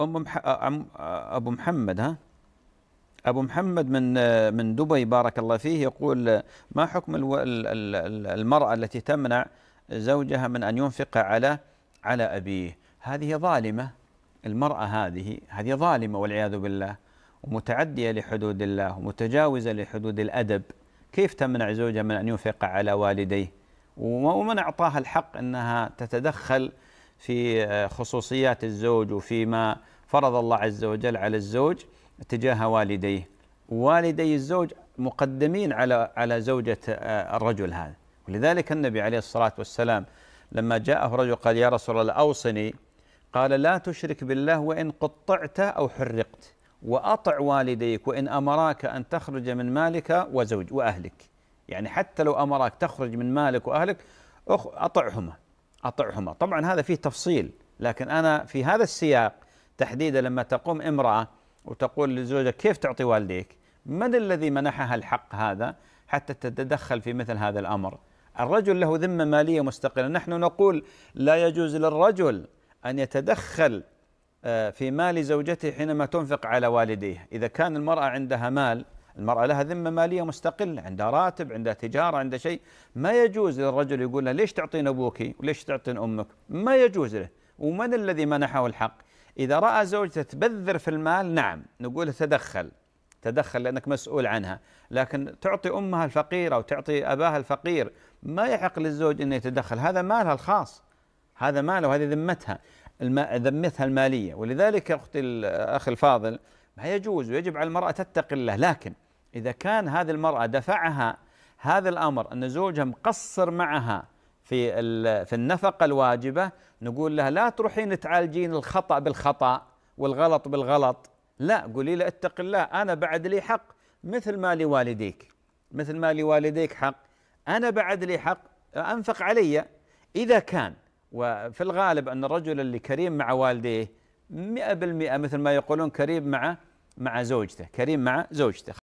ام مح... ابو محمد ها ابو محمد من من دبي بارك الله فيه يقول ما حكم المراه التي تمنع زوجها من ان ينفق على على ابيه هذه ظالمه المراه هذه هذه ظالمه والعياذ بالله ومتعديه لحدود الله ومتجاوزه لحدود الادب كيف تمنع زوجها من ان ينفق على والديه ومن اعطاها الحق انها تتدخل في آه، خصوصيات الزوج وفيما فرض الله عز وجل على الزوج تجاه والديه والدي الزوج مقدمين على على زوجة آه، الرجل هذا ولذلك النبي عليه الصلاة والسلام لما جاءه رجل قال يا رسول الله أوصني قال لا تشرك بالله وإن قطعت أو حرقت وأطع والديك وإن أمراك أن تخرج من مالك وزوج وأهلك يعني حتى لو أمراك تخرج من مالك وأهلك أطعهما أطعهما طبعا هذا فيه تفصيل لكن أنا في هذا السياق تحديدا لما تقوم امرأة وتقول لزوجها كيف تعطي والديك من الذي منحها الحق هذا حتى تتدخل في مثل هذا الأمر الرجل له ذمة مالية مستقلة نحن نقول لا يجوز للرجل أن يتدخل آه، في مال زوجته حينما تنفق على والديه إذا كان المرأة عندها مال المرأة لها ذمة مالية مستقلة عندها راتب عندها تجارة عندها شيء ما يجوز للرجل يقول له ليش تعطين أبوك وليش تعطين أمك ما يجوز له ومن الذي منحه الحق إذا رأى زوجته تبذر في المال نعم نقول تدخل تدخل لأنك مسؤول عنها لكن تعطي أمها الفقيرة وتعطي أباها الفقير ما يحق للزوج أن يتدخل هذا مالها الخاص هذا ماله وهذه ذمتها ذمتها المالية ولذلك أختي الأخ الفاضل ما يجوز ويجب على المرأة تتقي الله لكن إذا كان هذه المرأة دفعها هذا الأمر أن زوجها مقصر معها في في النفقة الواجبة نقول لها لا تروحين تعالجين الخطأ بالخطأ والغلط بالغلط لا قولي له اتق الله أنا بعد لي حق مثل ما لوالديك مثل ما لوالديك حق أنا بعد لي حق أنفق علي إذا كان وفي الغالب أن الرجل اللي كريم مع والديه مئة بالمئة مثل ما يقولون كريم مع مع زوجته كريم مع زوجته